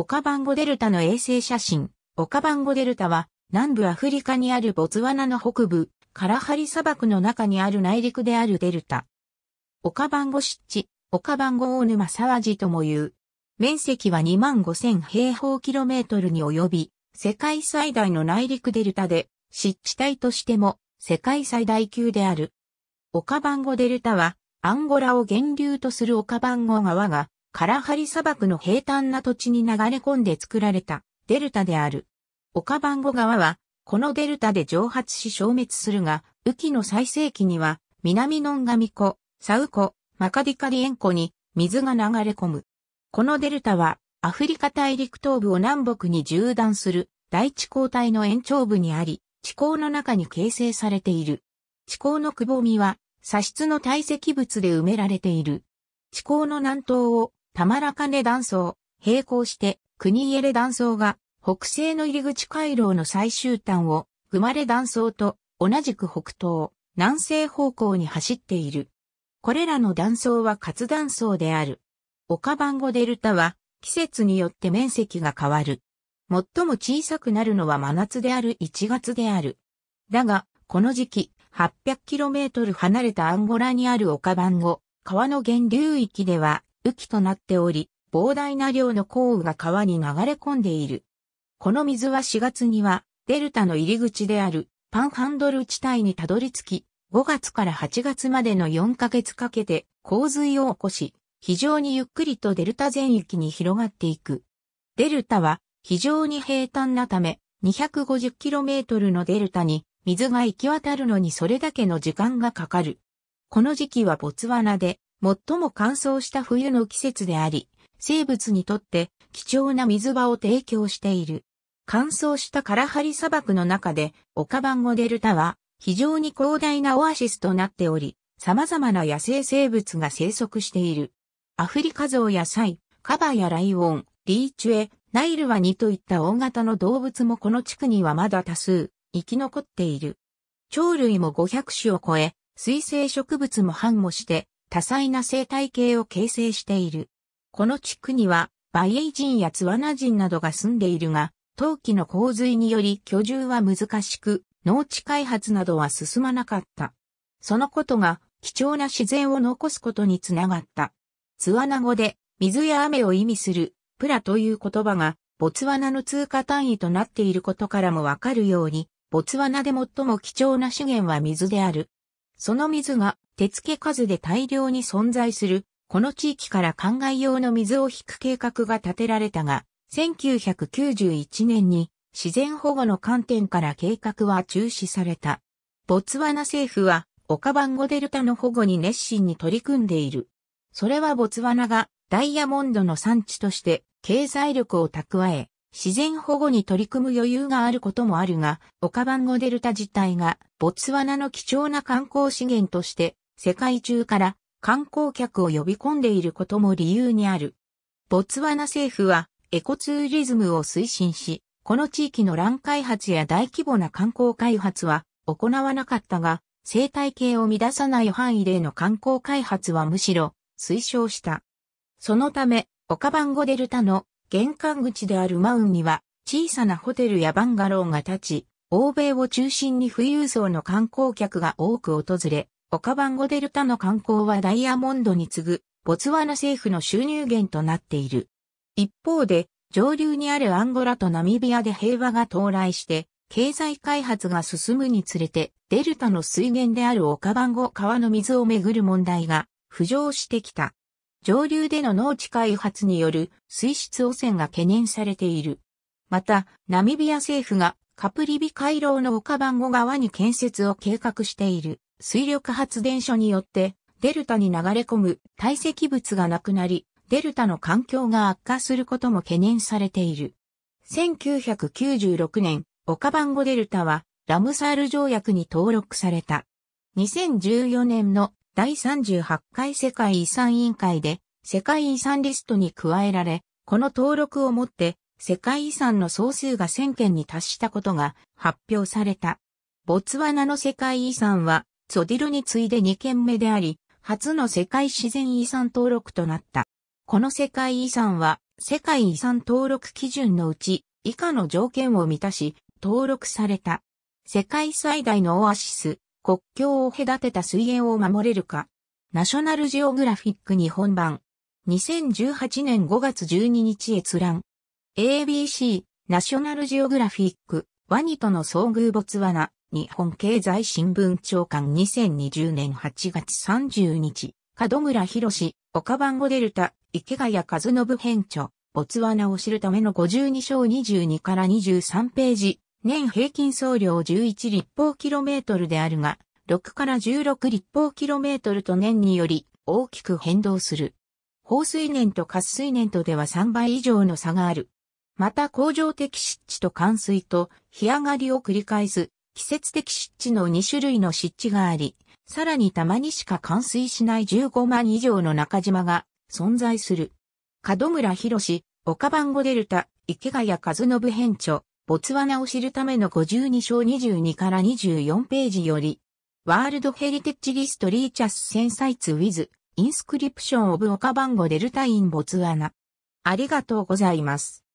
オカバンゴデルタの衛星写真。オカバンゴデルタは、南部アフリカにあるボツワナの北部、カラハリ砂漠の中にある内陸であるデルタ。オカバンゴ湿地、オカバンゴ大沼沢地とも言う。面積は25,000平方キロメートルに及び、世界最大の内陸デルタで、湿地帯としても世界最大級である。オカバンゴデルタは、アンゴラを源流とするオカバンゴ川が、カラハリ砂漠の平坦な土地に流れ込んで作られたデルタである。オカバンゴ川は、このデルタで蒸発し消滅するが、雨季の最盛期には、南ノンガミ湖、サウ湖、マカディカリエン湖に水が流れ込む。このデルタは、アフリカ大陸東部を南北に縦断する大地交帯の延長部にあり、地溝の中に形成されている。地溝のくぼみは、砂質の堆積物で埋められている。地溝の南東を玉ら金断層、並行して、国入れ断層が、北西の入り口回廊の最終端を、まれ断層と、同じく北東、南西方向に走っている。これらの断層は活断層である。岡番語デルタは、季節によって面積が変わる。最も小さくなるのは真夏である1月である。だが、この時期、800km 離れたアンゴラにある岡番語、川の源流域では、雨季となっており、膨大な量の降雨が川に流れ込んでいる。この水は4月には、デルタの入り口であるパンハンドル地帯にたどり着き、5月から8月までの4ヶ月かけて洪水を起こし、非常にゆっくりとデルタ全域に広がっていく。デルタは非常に平坦なため、250km のデルタに水が行き渡るのにそれだけの時間がかかる。この時期はボツワナで最も乾燥した冬の季節であり、生物にとって貴重な水場を提供している。乾燥したカラハリ砂漠の中で、オカバンゴデルタは非常に広大なオアシスとなっており、様々な野生生物が生息している。アフリカゾウやサイ、カバやライオン、リーチュエ、ナイルワニといった大型の動物もこの地区にはまだ多数生き残っている。鳥類も500種を超え、水生植物も繁茂して多彩な生態系を形成している。この地区には、バイエイ人やツワナ人などが住んでいるが、冬季の洪水により居住は難しく、農地開発などは進まなかった。そのことが、貴重な自然を残すことにつながった。ツワナ語で、水や雨を意味する、プラという言葉が、ボツワナの通貨単位となっていることからもわかるように、ボツワナで最も貴重な資源は水である。その水が手付け数で大量に存在する、この地域から灌漑用の水を引く計画が立てられたが、1991年に自然保護の観点から計画は中止された。ボツワナ政府は、オカバンゴデルタの保護に熱心に取り組んでいる。それはボツワナがダイヤモンドの産地として経済力を蓄え、自然保護に取り組む余裕があることもあるが、オカバンゴデルタ自体がボツワナの貴重な観光資源として世界中から観光客を呼び込んでいることも理由にある。ボツワナ政府はエコツーリズムを推進し、この地域の乱開発や大規模な観光開発は行わなかったが、生態系を乱さない範囲での観光開発はむしろ推奨した。そのため、オカバンゴデルタの玄関口であるマウンには小さなホテルやバンガローが立ち、欧米を中心に富裕層の観光客が多く訪れ、オカバンゴデルタの観光はダイヤモンドに次ぐ、ボツワナ政府の収入源となっている。一方で、上流にあるアンゴラとナミビアで平和が到来して、経済開発が進むにつれて、デルタの水源であるオカバンゴ川の水をめぐる問題が浮上してきた。上流での農地開発による水質汚染が懸念されている。また、ナミビア政府がカプリビ回廊の丘番号側に建設を計画している水力発電所によってデルタに流れ込む堆積物がなくなり、デルタの環境が悪化することも懸念されている。1996年、丘番号デルタはラムサール条約に登録された。2014年の第38回世界遺産委員会で世界遺産リストに加えられ、この登録をもって世界遺産の総数が1000件に達したことが発表された。ボツワナの世界遺産はソディルに次いで2件目であり、初の世界自然遺産登録となった。この世界遺産は世界遺産登録基準のうち以下の条件を満たし登録された。世界最大のオアシス、国境を隔てた水泳を守れるか。ナショナルジオグラフィック日本版。2018年5月12日閲覧。ABC、ナショナルジオグラフィック、ワニとの遭遇ボツワナ、日本経済新聞長官2020年8月30日、角村博士、岡番語デルタ、池谷和信編著、ボツワナを知るための52章22から23ページ、年平均総量11立方キロメートルであるが、6から16立方キロメートルと年により大きく変動する。放水年と滑水年とでは3倍以上の差がある。また工場的湿地と乾水と干上がりを繰り返す季節的湿地の2種類の湿地があり、さらにたまにしか乾水しない15万以上の中島が存在する。角村博士、岡番後デルタ、池谷和信編著。ボツワナを知るための52章22から24ページより、ワールドヘリテッジリストリーチャスセンサイツウィズ、インスクリプションオブオカバンゴデルタインボツワナ。ありがとうございます。